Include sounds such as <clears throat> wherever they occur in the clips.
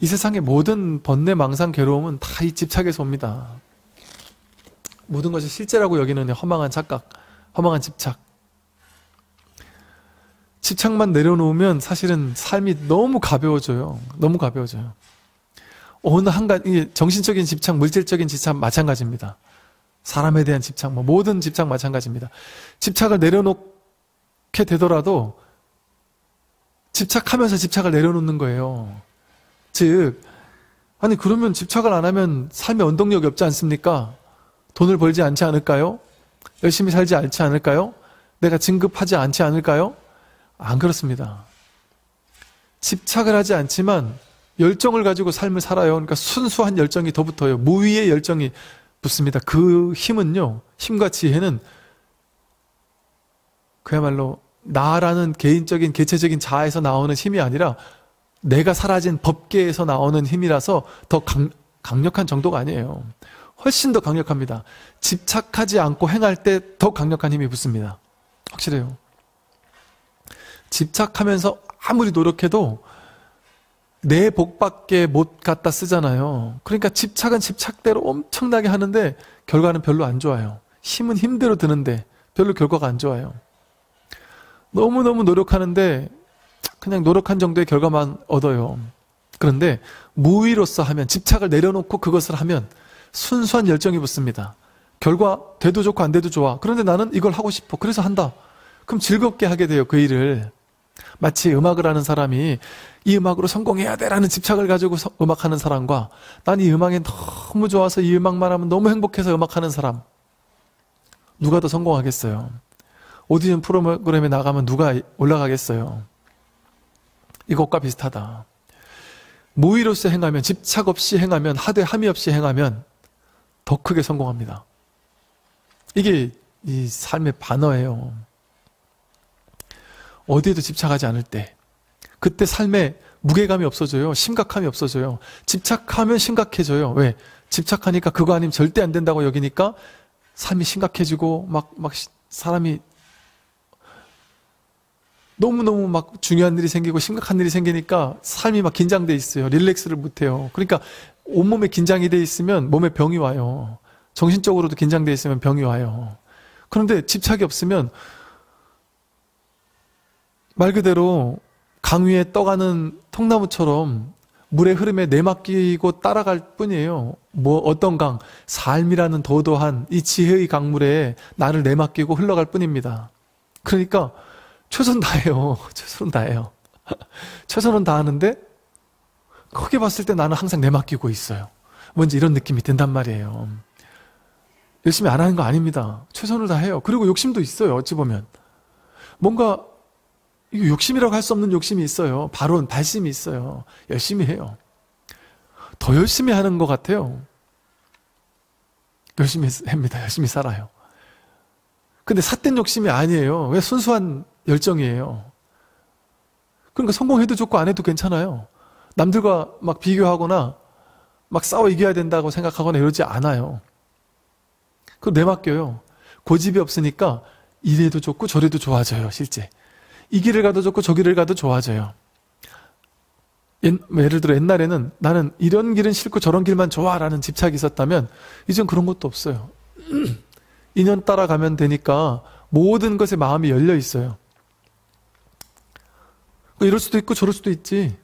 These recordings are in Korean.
이 세상의 모든 번뇌, 망상, 괴로움은 다 이 집착에서 옵니다. 모든 것이 실제라고 여기는 허망한 착각, 허망한 집착. 집착만 내려놓으면 사실은 삶이 너무 가벼워져요. 너무 가벼워져요. 어느 한가 정신적인 집착, 물질적인 집착 마찬가지입니다. 사람에 대한 집착, 뭐 모든 집착 마찬가지입니다. 집착을 내려놓게 되더라도 집착하면서 집착을 내려놓는 거예요. 즉, 아니, 그러면 집착을 안 하면 삶의 원동력이 없지 않습니까? 돈을 벌지 않지 않을까요? 열심히 살지 않지 않을까요? 내가 진급하지 않지 않을까요? 안 그렇습니다. 집착을 하지 않지만 열정을 가지고 삶을 살아요. 그러니까 순수한 열정이 더 붙어요. 무위의 열정이 붙습니다. 그 힘은요, 힘과 지혜는 그야말로 나라는 개인적인 개체적인 자아에서 나오는 힘이 아니라 내가 사라진 법계에서 나오는 힘이라서 더 강, 강력한 정도가 아니에요. 훨씬 더 강력합니다. 집착하지 않고 행할 때 더 강력한 힘이 붙습니다. 확실해요. 집착하면서 아무리 노력해도 내 복밖에 못 갖다 쓰잖아요. 그러니까 집착은 집착대로 엄청나게 하는데 결과는 별로 안 좋아요. 힘은 힘대로 드는데 별로 결과가 안 좋아요. 너무너무 노력하는데 그냥 노력한 정도의 결과만 얻어요. 그런데 무위로서 하면 집착을 내려놓고 그것을 하면 순수한 열정이 붙습니다. 결과 돼도 좋고 안 돼도 좋아. 그런데 나는 이걸 하고 싶어. 그래서 한다. 그럼 즐겁게 하게 돼요. 그 일을. 마치 음악을 하는 사람이 이 음악으로 성공해야 돼라는 집착을 가지고 서, 음악하는 사람과 난 이 음악이 너무 좋아서 이 음악만 하면 너무 행복해서 음악하는 사람. 누가 더 성공하겠어요? 오디션 프로그램에 나가면 누가 올라가겠어요? 이것과 비슷하다. 무의로서 행하면, 집착 없이 행하면, 하되 함이 없이 행하면 더 크게 성공합니다. 이게 이 삶의 반어예요. 어디에도 집착하지 않을 때. 그때 삶에 무게감이 없어져요. 심각함이 없어져요. 집착하면 심각해져요. 왜? 집착하니까 그거 아니면 절대 안 된다고 여기니까 삶이 심각해지고 막, 막 사람이 너무너무 막 중요한 일이 생기고 심각한 일이 생기니까 삶이 막 긴장돼 있어요. 릴렉스를 못 해요. 그러니까 온몸에 긴장이 돼 있으면 몸에 병이 와요. 정신적으로도 긴장돼 있으면 병이 와요. 그런데 집착이 없으면 말 그대로 강 위에 떠가는 통나무처럼 물의 흐름에 내맡기고 따라갈 뿐이에요. 뭐 어떤 강, 삶이라는 도도한 이 지혜의 강물에 나를 내맡기고 흘러갈 뿐입니다. 그러니까 최선 다해요. <laughs> 최선 다해요. <laughs> 최선은 다하는데 크게 봤을 때 나는 항상 내맡기고 있어요. 뭔지 이런 느낌이 든단 말이에요. 열심히 안 하는 거 아닙니다. 최선을 다해요. 그리고 욕심도 있어요. 어찌 보면 뭔가 이거 욕심이라고 할 수 없는 욕심이 있어요. 발언, 발심이 있어요. 열심히 해요. 더 열심히 하는 것 같아요. 열심히 합니다. 열심히 살아요. 근데 삿된 욕심이 아니에요. 왜 순수한 열정이에요. 그러니까 성공해도 좋고 안 해도 괜찮아요. 남들과 막 비교하거나 막 싸워 이겨야 된다고 생각하거나 이러지 않아요. 그거 내맡겨요. 고집이 없으니까 이래도 좋고 저래도 좋아져요, 실제. 이 길을 가도 좋고 저 길을 가도 좋아져요. 뭐 예를 들어 옛날에는 나는 이런 길은 싫고 저런 길만 좋아라는 집착이 있었다면 이젠 그런 것도 없어요. <clears throat> 인연 따라가면 되니까 모든 것에 마음이 열려 있어요. 뭐 이럴 수도 있고 저럴 수도 있지.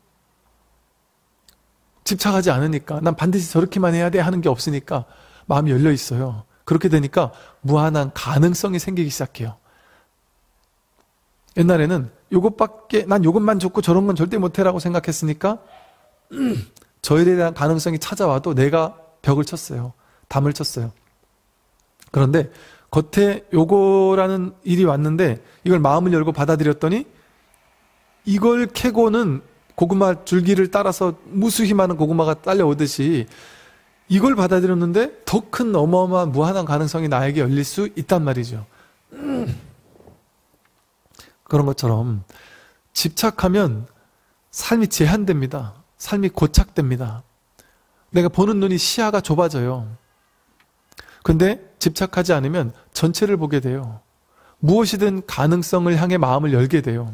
집착하지 않으니까 난 반드시 저렇게만 해야 돼 하는 게 없으니까 마음이 열려 있어요. 그렇게 되니까 무한한 가능성이 생기기 시작해요. 옛날에는 요것밖에 난 요것만 좋고 저런 건 절대 못해라고 생각했으니까 음, <clears throat> 저에 대한 가능성이 찾아와도 내가 벽을 쳤어요. 담을 쳤어요. 그런데 겉에 요거라는 일이 왔는데 이걸 마음을 열고 받아들였더니 이걸 캐고는 고구마 줄기를 따라서 무수히 많은 고구마가 딸려오듯이 이걸 받아들였는데 더 큰 어마어마한 무한한 가능성이 나에게 열릴 수 있단 말이죠. 그런 것처럼 집착하면 삶이 제한됩니다. 삶이 고착됩니다. 내가 보는 눈이 시야가 좁아져요. 근데 집착하지 않으면 전체를 보게 돼요. 무엇이든 가능성을 향해 마음을 열게 돼요.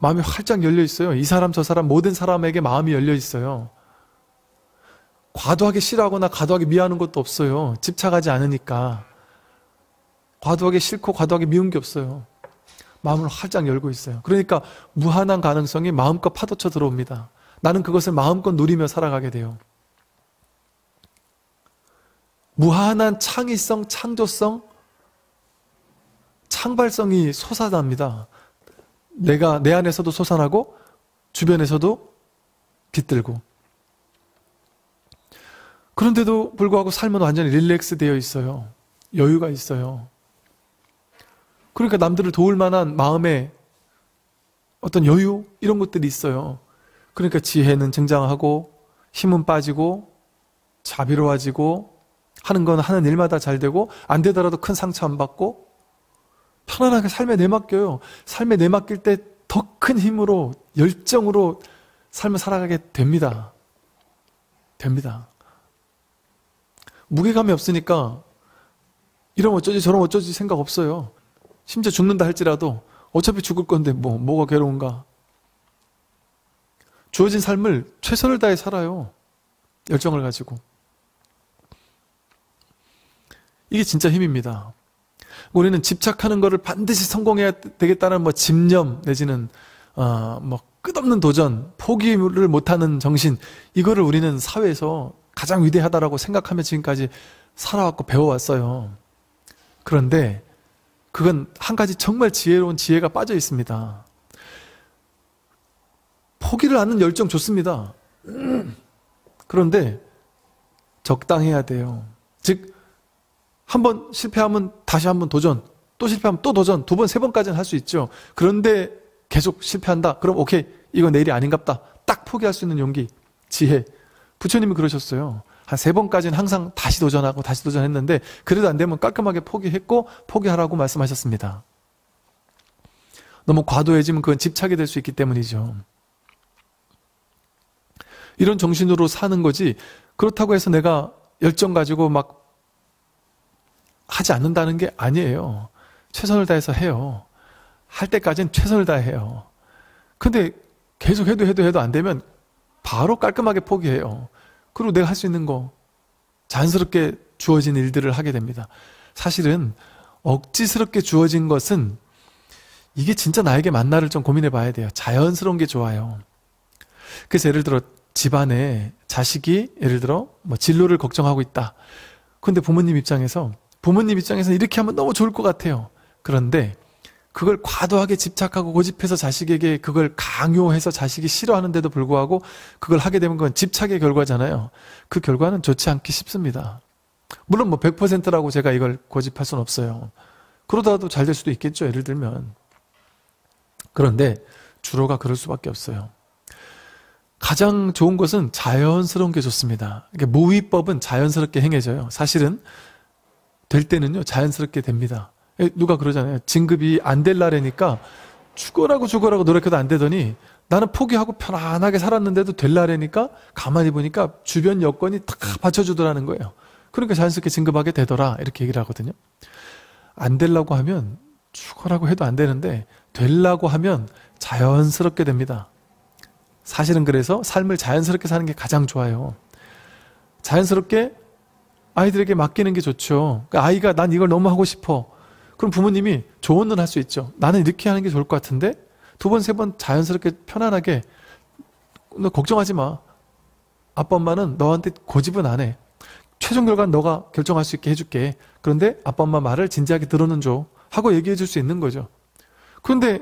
마음이 활짝 열려 있어요. 이 사람 저 사람 모든 사람에게 마음이 열려 있어요. 과도하게 싫어하거나 과도하게 미워하는 것도 없어요. 집착하지 않으니까. 과도하게 싫고 과도하게 미운 게 없어요. 마음을 활짝 열고 있어요. 그러니까 무한한 가능성이 마음껏 파도쳐 들어옵니다. 나는 그것을 마음껏 누리며 살아가게 돼요. 무한한 창의성, 창조성, 창발성이 솟아납니다. 내가 내 안에서도 솟아나고 주변에서도 깃들고 그런데도 불구하고 삶은 완전히 릴렉스 되어 있어요. 여유가 있어요. 그러니까 남들을 도울 만한 마음에 어떤 여유 이런 것들이 있어요. 그러니까 지혜는 증장하고 힘은 빠지고 자비로워지고 하는 건 하는 일마다 잘 되고 안 되더라도 큰 상처 안 받고 편안하게 삶에 내맡겨요. 삶에 내맡길 때 더 큰 힘으로, 열정으로 삶을 살아가게 됩니다. 됩니다. 무게감이 없으니까 이러면 어쩌지 저러면 어쩌지 생각 없어요. 심지어 죽는다 할지라도 어차피 죽을 건데 뭐 뭐가 괴로운가. 주어진 삶을 최선을 다해 살아요. 열정을 가지고. 이게 진짜 힘입니다. 우리는 집착하는 것을 반드시 성공해야 되겠다는 뭐 집념 내지는 어뭐 끝없는 도전, 포기를 못하는 정신 이거를 우리는 사회에서 가장 위대하다라고 생각하며 지금까지 살아왔고 배워왔어요. 그런데 그건 한 가지 정말 지혜로운 지혜가 빠져 있습니다. 포기를 하는 열정 좋습니다. 그런데 적당해야 돼요. 즉 한번 실패하면 다시 한 번 도전, 또 실패하면 또 도전, 두 번, 세 번까지는 할 수 있죠. 그런데 계속 실패한다. 그럼 오케이, 이거 내일이 아닌갑다. 딱 포기할 수 있는 용기, 지혜. 부처님이 그러셨어요. 한 세 번까지는 항상 다시 도전하고 다시 도전했는데 그래도 안 되면 깔끔하게 포기했고 포기하라고 말씀하셨습니다. 너무 과도해지면 그건 집착이 될 수 있기 때문이죠. 이런 정신으로 사는 거지 그렇다고 해서 내가 열정 가지고 막 하지 않는다는 게 아니에요. 최선을 다해서 해요. 할 때까지는 최선을 다해요. 근데 계속 해도 해도 해도 안 되면 바로 깔끔하게 포기해요. 그리고 내가 할 수 있는 거 자연스럽게 주어진 일들을 하게 됩니다. 사실은 억지스럽게 주어진 것은 이게 진짜 나에게 맞나를 좀 고민해 봐야 돼요. 자연스러운 게 좋아요. 그래서 예를 들어 집안에 자식이 예를 들어 뭐 진로를 걱정하고 있다. 근데 부모님 입장에서 부모님 입장에서 는 이렇게 하면 너무 좋을 것 같아요. 그런데 그걸 과도하게 집착하고 고집해서 자식에게 그걸 강요해서 자식이 싫어하는데도 불구하고 그걸 하게 되면 그건 집착의 결과잖아요. 그 결과는 좋지 않기 쉽습니다. 물론 뭐 100%라고 제가 이걸 고집할 수는 없어요. 그러다도 잘 될 수도 있겠죠. 예를 들면. 그런데 주로가 그럴 수밖에 없어요. 가장 좋은 것은 자연스러운 게 좋습니다. 무위법은 자연스럽게 행해져요. 사실은 될 때는요, 자연스럽게 됩니다. 누가 그러잖아요. 진급이 안 될날이니까 죽어라고 죽어라고 노력해도 안 되더니 나는 포기하고 편안하게 살았는데도 될날이니까 가만히 보니까 주변 여건이 다 받쳐주더라는 거예요. 그러니까 자연스럽게 진급하게 되더라. 이렇게 얘기를 하거든요. 안 되려고 하면 죽어라고 해도 안 되는데 되려고 하면 자연스럽게 됩니다. 사실은 그래서 삶을 자연스럽게 사는 게 가장 좋아요. 자연스럽게 아이들에게 맡기는 게 좋죠. 그러니까 아이가 난 이걸 너무 하고 싶어. 그럼 부모님이 조언을 할수 있죠. 나는 이렇게 하는 게 좋을 것 같은데 두 번, 세 번 자연스럽게 편안하게 너 걱정하지 마. 아빠 엄마는 너한테 고집은 안 해. 최종 결과는 너가 결정할 수 있게 해줄게. 그런데 아빠 엄마 말을 진지하게 들어는 줘. 하고 얘기해 줄 수 있는 거죠. 그런데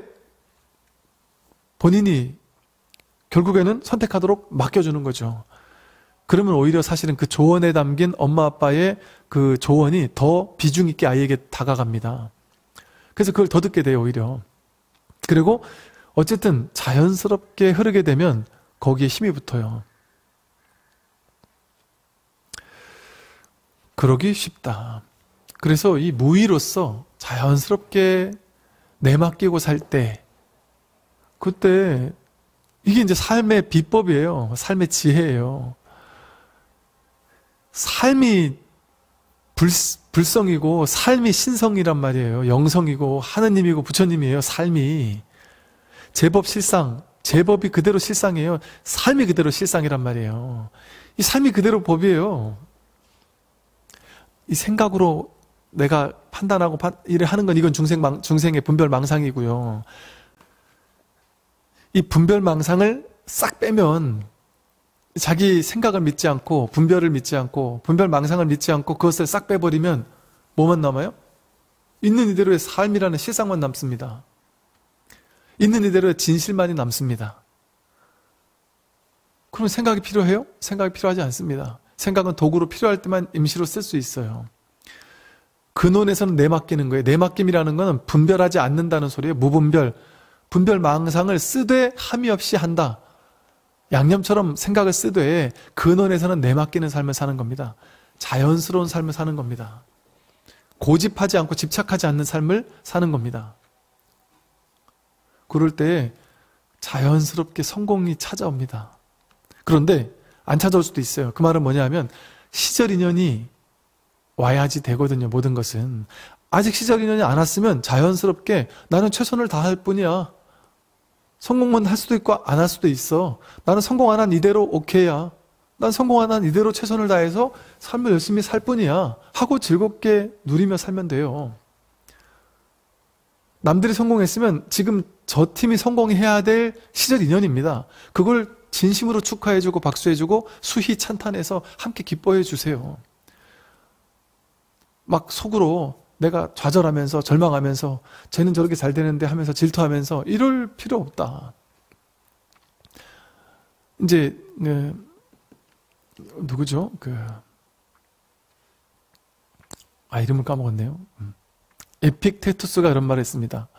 본인이 결국에는 선택하도록 맡겨주는 거죠. 그러면 오히려 사실은 그 조언에 담긴 엄마 아빠의 그 조언이 더 비중 있게 아이에게 다가갑니다. 그래서 그걸 더 듣게 돼요, 오히려. 그리고 어쨌든 자연스럽게 흐르게 되면 거기에 힘이 붙어요. 그러기 쉽다. 그래서 이 무의로서 자연스럽게 내맡기고 살 때, 그때 이게 이제 삶의 비법이에요. 삶의 지혜예요. 삶이 불, 불성이고 삶이 신성이란 말이에요. 영성이고 하느님이고 부처님이에요. 삶이. 제법 실상, 제법이 그대로 실상이에요. 삶이 그대로 실상이란 말이에요. 이 삶이 그대로 법이에요. 이 생각으로 내가 판단하고 파, 일을 하는 건 이건 중생 망, 중생의 분별 망상이고요. 이 분별 망상을 싹 빼면 자기 생각을 믿지 않고 분별을 믿지 않고 분별 망상을 믿지 않고 그것을 싹 빼버리면 뭐만 남아요? 있는 이대로의 삶이라는 실상만 남습니다. 있는 이대로의 진실만이 남습니다. 그럼 생각이 필요해요? 생각이 필요하지 않습니다. 생각은 도구로 필요할 때만 임시로 쓸 수 있어요. 근원에서는 내맡기는 거예요. 내맡김이라는 것은 분별하지 않는다는 소리예요. 무분별. 분별 망상을 쓰되 함이 없이 한다. 양념처럼 생각을 쓰되 근원에서는 내맡기는 삶을 사는 겁니다. 자연스러운 삶을 사는 겁니다. 고집하지 않고 집착하지 않는 삶을 사는 겁니다. 그럴 때 자연스럽게 성공이 찾아옵니다. 그런데 안 찾아올 수도 있어요. 그 말은 뭐냐면 하 시절 인연이 와야지 되거든요. 모든 것은 아직 시절 인연이 안 왔으면 자연스럽게 나는 최선을 다할 뿐이야. 성공만 할 수도 있고 안 할 수도 있어. 나는 성공 안 한 이대로 오케이야. 난 성공 안 한 이대로 최선을 다해서 삶을 열심히 살 뿐이야. 하고 즐겁게 누리며 살면 돼요. 남들이 성공했으면 지금 저 팀이 성공해야 될 시절 인연입니다. 그걸 진심으로 축하해주고 박수해주고 수희 찬탄해서 함께 기뻐해주세요. 막 속으로 내가 좌절하면서 절망하면서 쟤는 저렇게 잘 되는데 하면서 질투하면서 이럴 필요 없다. 이제 네, 누구죠? 그 아, 이름을 까먹었네요. 음. 에픽 테투스가 이런 말을 했습니다.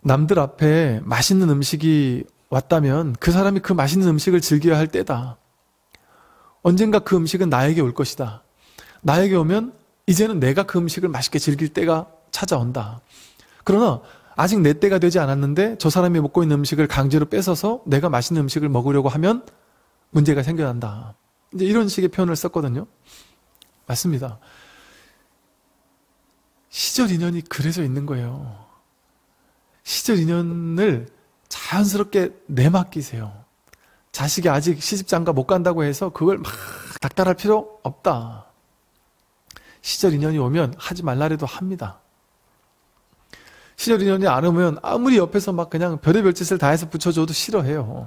남들 앞에 맛있는 음식이 왔다면 그 사람이 그 맛있는 음식을 즐겨야 할 때다. 언젠가 그 음식은 나에게 올 것이다. 나에게 오면 이제는 내가 그 음식을 맛있게 즐길 때가 찾아온다. 그러나 아직 내 때가 되지 않았는데 저 사람이 먹고 있는 음식을 강제로 뺏어서 내가 맛있는 음식을 먹으려고 하면 문제가 생겨난다. 이제 이런 식의 표현을 썼거든요. 맞습니다. 시절 인연이 그래서 있는 거예요. 시절 인연을 자연스럽게 내맡기세요. 자식이 아직 시집장가 못 간다고 해서 그걸 막 닥달할 필요 없다. 시절 인연이 오면 하지 말라래도 합니다. 시절 인연이 안 오면 아무리 옆에서 막 그냥 별의별 짓을 다 해서 붙여줘도 싫어해요.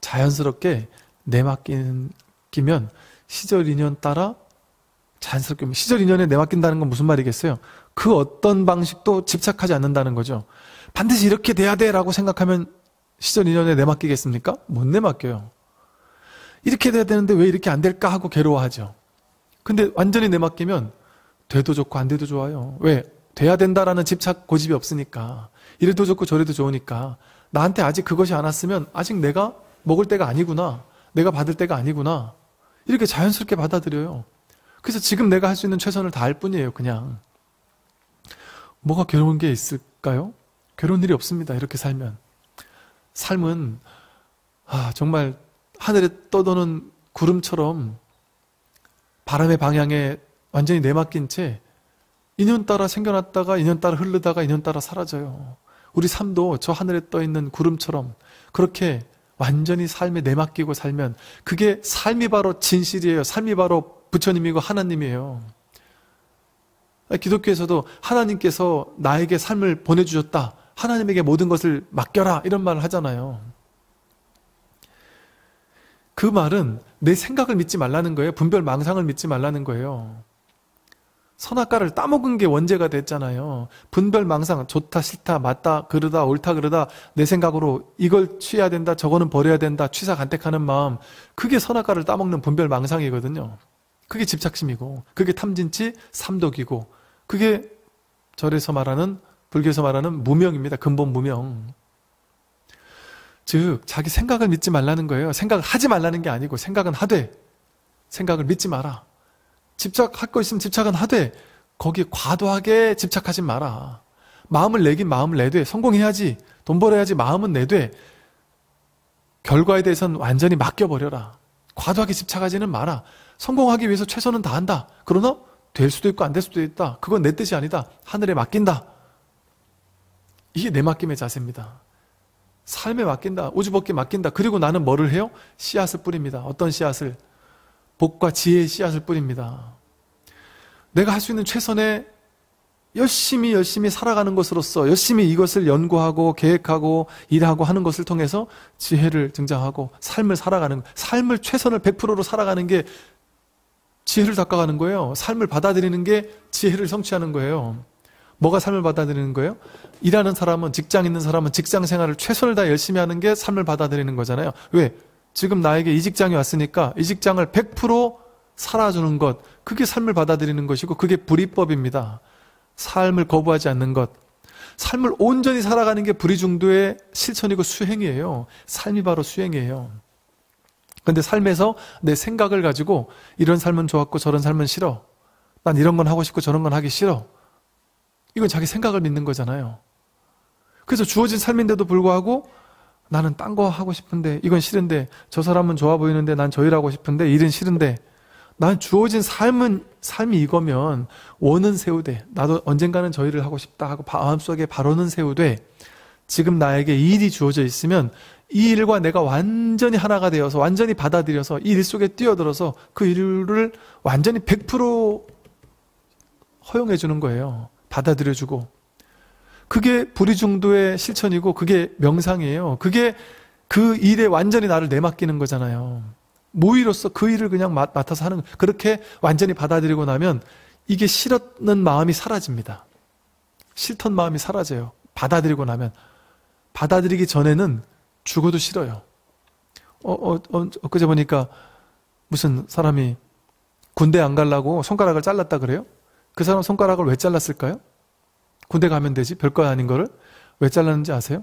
자연스럽게 내맡기면 시절 인연 따라 자연스럽게 시절 인연에 내맡긴다는 건 무슨 말이겠어요? 그 어떤 방식도 집착하지 않는다는 거죠. 반드시 이렇게 돼야 돼라고 생각하면 시절 인연에 내맡기겠습니까? 못 내맡겨요. 이렇게 돼야 되는데 왜 이렇게 안 될까 하고 괴로워하죠. 근데 완전히 내맡기면 돼도 좋고 안 돼도 좋아요. 왜? 돼야 된다라는 집착 고집이 없으니까 이래도 좋고 저래도 좋으니까 나한테 아직 그것이 안 왔으면 아직 내가 먹을 때가 아니구나. 내가 받을 때가 아니구나. 이렇게 자연스럽게 받아들여요. 그래서 지금 내가 할 수 있는 최선을 다할 뿐이에요, 그냥. 뭐가 괴로운 게 있을까요? 괴로운 일이 없습니다, 이렇게 살면. 삶은, 아, 정말 하늘에 떠도는 구름처럼 바람의 방향에 완전히 내맡긴 채 인연따라 생겨났다가 인연따라 흐르다가 인연따라 사라져요. 우리 삶도 저 하늘에 떠있는 구름처럼 그렇게 완전히 삶에 내맡기고 살면 그게 삶이 바로 진실이에요. 삶이 바로 부처님이고 하나님이에요. 기독교에서도 하나님께서 나에게 삶을 보내주셨다. 하나님에게 모든 것을 맡겨라. 이런 말을 하잖아요. 그 말은 내 생각을 믿지 말라는 거예요. 분별 망상을 믿지 말라는 거예요. 선악과를 따먹은 게 원죄가 됐잖아요. 분별 망상, 좋다, 싫다, 맞다, 그러다, 옳다, 그러다, 내 생각으로 이걸 취해야 된다, 저거는 버려야 된다, 취사 간택하는 마음. 그게 선악과를 따먹는 분별 망상이거든요. 그게 집착심이고, 그게 탐진치, 삼독이고, 그게 절에서 말하는, 불교에서 말하는 무명입니다. 근본 무명. 즉, 자기 생각을 믿지 말라는 거예요. 생각을 하지 말라는 게 아니고, 생각은 하되, 생각을 믿지 마라. 집착할 거 있으면 집착은 하되, 거기에 과도하게 집착하지 마라. 마음을 내긴 마음을 내되, 성공해야지, 돈 벌어야지, 마음은 내되, 결과에 대해서는 완전히 맡겨버려라. 과도하게 집착하지는 마라. 성공하기 위해서 최선은 다한다. 그러나, 될 수도 있고, 안 될 수도 있다. 그건 내 뜻이 아니다. 하늘에 맡긴다. 이게 내맡김의 자세입니다. 삶에 맡긴다. 우주법계 맡긴다. 그리고 나는 뭐를 해요? 씨앗을 뿌립니다. 어떤 씨앗을? 복과 지혜의 씨앗을 뿌립니다. 내가 할 수 있는 최선의 열심히 열심히 살아가는 것으로서 열심히 이것을 연구하고 계획하고 일하고 하는 것을 통해서 지혜를 등장하고 삶을 살아가는 삶을 최선을 100%로 살아가는 게 지혜를 닦아가는 거예요. 삶을 받아들이는 게 지혜를 성취하는 거예요. 뭐가 삶을 받아들이는 거예요? 일하는 사람은, 직장 있는 사람은 직장 생활을 최선을 다 열심히 하는 게 삶을 받아들이는 거잖아요. 왜? 지금 나에게 이 직장이 왔으니까 이 직장을 100% 살아주는 것, 그게 삶을 받아들이는 것이고 그게 불이법입니다. 삶을 거부하지 않는 것. 삶을 온전히 살아가는 게 불이중도의 실천이고 수행이에요. 삶이 바로 수행이에요. 근데 삶에서 내 생각을 가지고 이런 삶은 좋았고 저런 삶은 싫어. 난 이런 건 하고 싶고 저런 건 하기 싫어. 이건 자기 생각을 믿는 거잖아요. 그래서 주어진 삶인데도 불구하고 나는 딴 거 하고 싶은데 이건 싫은데 저 사람은 좋아 보이는데 난 저 일하고 싶은데 일은 싫은데 난 주어진 삶은 삶이 이거면 원은 세우되 나도 언젠가는 저 일을 하고 싶다 하고 마음속에 바로는 세우되 지금 나에게 이 일이 주어져 있으면 이 일과 내가 완전히 하나가 되어서 완전히 받아들여서 이 일 속에 뛰어들어서 그 일을 완전히 100% 허용해 주는 거예요. 받아들여주고 그게 불의 중도의 실천이고 그게 명상이에요. 그게 그 일에 완전히 나를 내맡기는 거잖아요. 모의로서 그 일을 그냥 맡아서 하는 그렇게 완전히 받아들이고 나면 이게 싫었는 마음이 사라집니다. 싫던 마음이 사라져요. 받아들이고 나면 받아들이기 전에는 죽어도 싫어요. 어, 어, 어 엊그제 보니까 무슨 사람이 군대 안 갈라고 손가락을 잘랐다 그래요? 그 사람 손가락을 왜 잘랐을까요? 군대 가면 되지 별거 아닌 거를 왜 잘랐는지 아세요?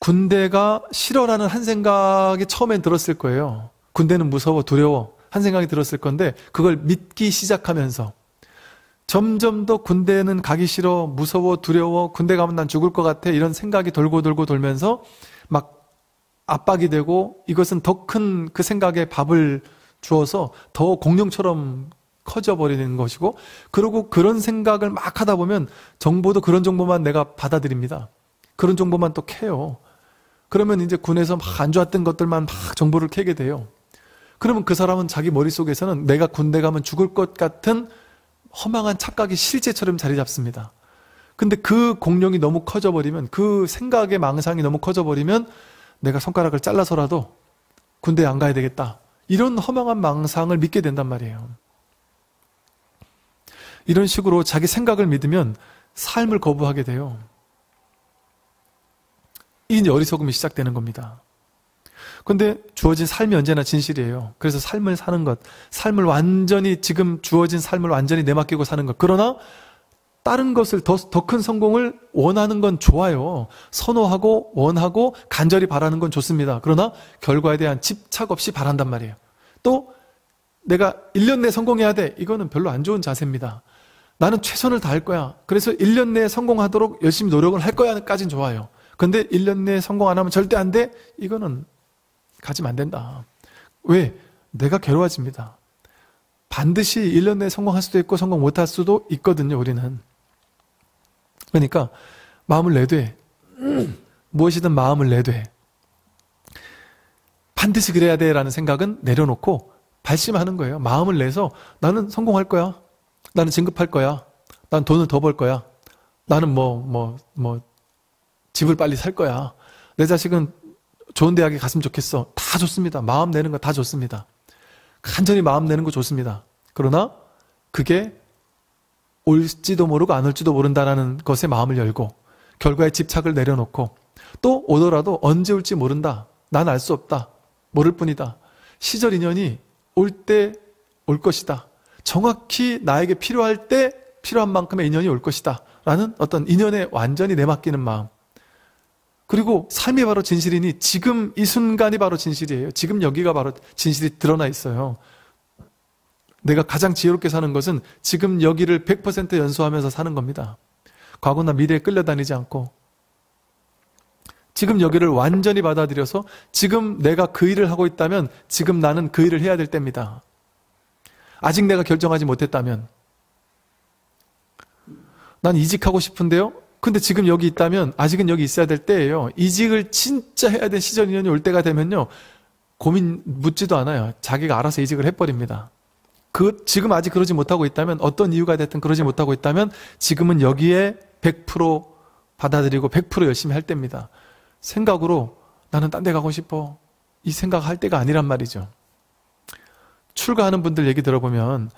군대가 싫어라는 한 생각이 처음엔 들었을 거예요. 군대는 무서워 두려워 한 생각이 들었을 건데 그걸 믿기 시작하면서 점점 더 군대는 가기 싫어 무서워 두려워 군대 가면 난 죽을 것 같아 이런 생각이 돌고 돌고 돌면서 막 압박이 되고 이것은 더 큰 그 생각에 밥을 주어서 더 공룡처럼 커져버리는 것이고, 그러고 그런 생각을 막 하다 보면 정보도 그런 정보만 내가 받아들입니다. 그런 정보만 또 캐요. 그러면 이제 군에서 막안 좋았던 것들만 막 정보를 캐게 돼요. 그러면 그 사람은 자기 머릿속에서는 내가 군대 가면 죽을 것 같은 허망한 착각이 실제처럼 자리 잡습니다. 근데 그 공룡이 너무 커져버리면, 그 생각의 망상이 너무 커져버리면, 내가 손가락을 잘라서라도 군대에 안 가야 되겠다. 이런 허망한 망상을 믿게 된단 말이에요. 이런 식으로 자기 생각을 믿으면 삶을 거부하게 돼요. 이 어리석음이 시작되는 겁니다. 근데 주어진 삶이 언제나 진실이에요. 그래서 삶을 사는 것, 삶을 완전히 지금 주어진 삶을 완전히 내맡기고 사는 것. 그러나 다른 것을 더더 큰 성공을 원하는 건 좋아요. 선호하고 원하고 간절히 바라는 건 좋습니다. 그러나 결과에 대한 집착 없이 바란단 말이에요. 또 내가 1년 내 성공해야 돼. 이거는 별로 안 좋은 자세입니다. 나는 최선을 다할 거야. 그래서 1년 내에 성공하도록 열심히 노력을 할 거야까진 좋아요. 근데 1년 내에 성공 안 하면 절대 안 돼? 이거는 가지면 안 된다. 왜? 내가 괴로워집니다. 반드시 1년 내에 성공할 수도 있고 성공 못할 수도 있거든요, 우리는. 그러니까 마음을 내되 <clears throat> 무엇이든 마음을 내되 반드시 그래야 돼라는 생각은 내려놓고 발심하는 거예요. 마음을 내서 나는 성공할 거야. 나는 진급할 거야. 난 돈을 더 벌 거야. 나는 뭐, 뭐, 뭐, 집을 빨리 살 거야. 내 자식은 좋은 대학에 갔으면 좋겠어. 다 좋습니다. 마음 내는 거 다 좋습니다. 간절히 마음 내는 거 좋습니다. 그러나 그게 올지도 모르고 안 올지도 모른다라는 것에 마음을 열고 결과에 집착을 내려놓고 또 오더라도 언제 올지 모른다. 난 알 수 없다. 모를 뿐이다. 시절 인연이 올 때 올 것이다. 정확히 나에게 필요할 때 필요한 만큼의 인연이 올 것이다. 라는 어떤 인연에 완전히 내맡기는 마음. 그리고 삶이 바로 진실이니 지금 이 순간이 바로 진실이에요. 지금 여기가 바로 진실이 드러나 있어요. 내가 가장 지혜롭게 사는 것은 지금 여기를 100% 연소하면서 사는 겁니다. 과거나 미래에 끌려다니지 않고 지금 여기를 완전히 받아들여서 지금 내가 그 일을 하고 있다면 지금 나는 그 일을 해야 될 때입니다. 아직 내가 결정하지 못했다면 난 이직하고 싶은데요. 근데 지금 여기 있다면 아직은 여기 있어야 될 때예요. 이직을 진짜 해야 될 시절이년이 올 때가 되면요. 고민 묻지도 않아요. 자기가 알아서 이직을 해버립니다. 그 지금 아직 그러지 못하고 있다면 어떤 이유가 됐든 그러지 못하고 있다면 지금은 여기에 100% 받아들이고 100% 열심히 할 때입니다. 생각으로 나는 딴 데 가고 싶어. 이 생각할 때가 아니란 말이죠. 출가하는 분들 얘기 들어보면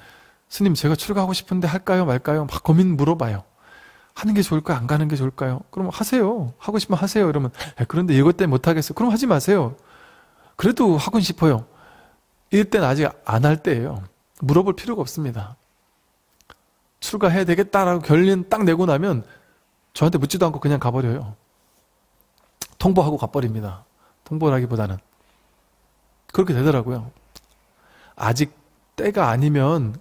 스님 제가 출가하고 싶은데 할까요 말까요 막 고민 물어봐요. 하는 게 좋을까요? 안 가는 게 좋을까요? 그럼 하세요. 하고 싶으면 하세요. 이러면 그런데 이것 때문에 못 하겠어요. 그럼 하지 마세요. 그래도 하고 싶어요. 이럴땐 아직 안 할 때예요. 물어볼 필요가 없습니다. 출가해야 되겠다라고 결론 딱 내고 나면 저한테 묻지도 않고 그냥 가버려요. 통보하고 가버립니다. 통보라기보다는. 그렇게 되더라고요. 아직 때가 아니면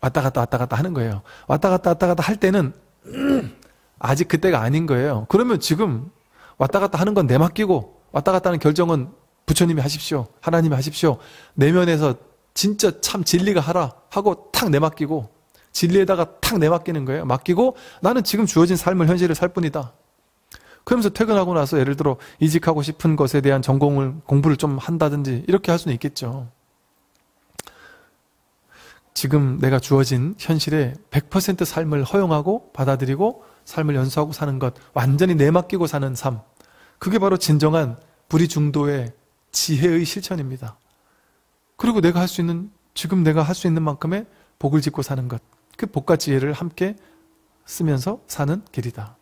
왔다 갔다 왔다 갔다 하는 거예요. 왔다 갔다 왔다 갔다 할 때는 <clears throat> 아직 그때가 아닌 거예요. 그러면 지금 왔다 갔다 하는 건 내맡기고 왔다 갔다 하는 결정은 부처님이 하십시오. 하나님이 하십시오. 내면에서 진짜 참 진리가 하라 하고 탁 내맡기고 진리에다가 탁 내맡기는 거예요. 맡기고 나는 지금 주어진 삶을 현실을 살 뿐이다. 그러면서 퇴근하고 나서 예를 들어 이직하고 싶은 것에 대한 전공을 공부를 좀 한다든지 이렇게 할 수는 있겠죠. 지금 내가 주어진 현실에 100% 삶을 허용하고 받아들이고 삶을 연수하고 사는 것, 완전히 내맡기고 사는 삶. 그게 바로 진정한 불의 중도의 지혜의 실천입니다. 그리고 내가 할 수 있는, 지금 내가 할 수 있는 만큼의 복을 짓고 사는 것. 그 복과 지혜를 함께 쓰면서 사는 길이다.